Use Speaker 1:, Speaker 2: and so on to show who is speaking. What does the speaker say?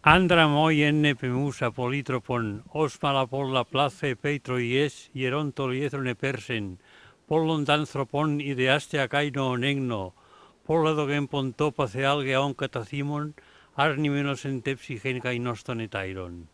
Speaker 1: Άντρα μόι ένε πεμούσα πολύτροπον, όσμαλα πολλά πλάθε πέιτροιές γερόν το λιέθρον επέρσεν, πόλον τάνθρωπον ιδεάστε ακάινο ον έγνο, πόλα δογεν ποντό παθεάλγε όν καταθήμων, άρνημενος εν τέψη γεν καηνός των ετάιρων.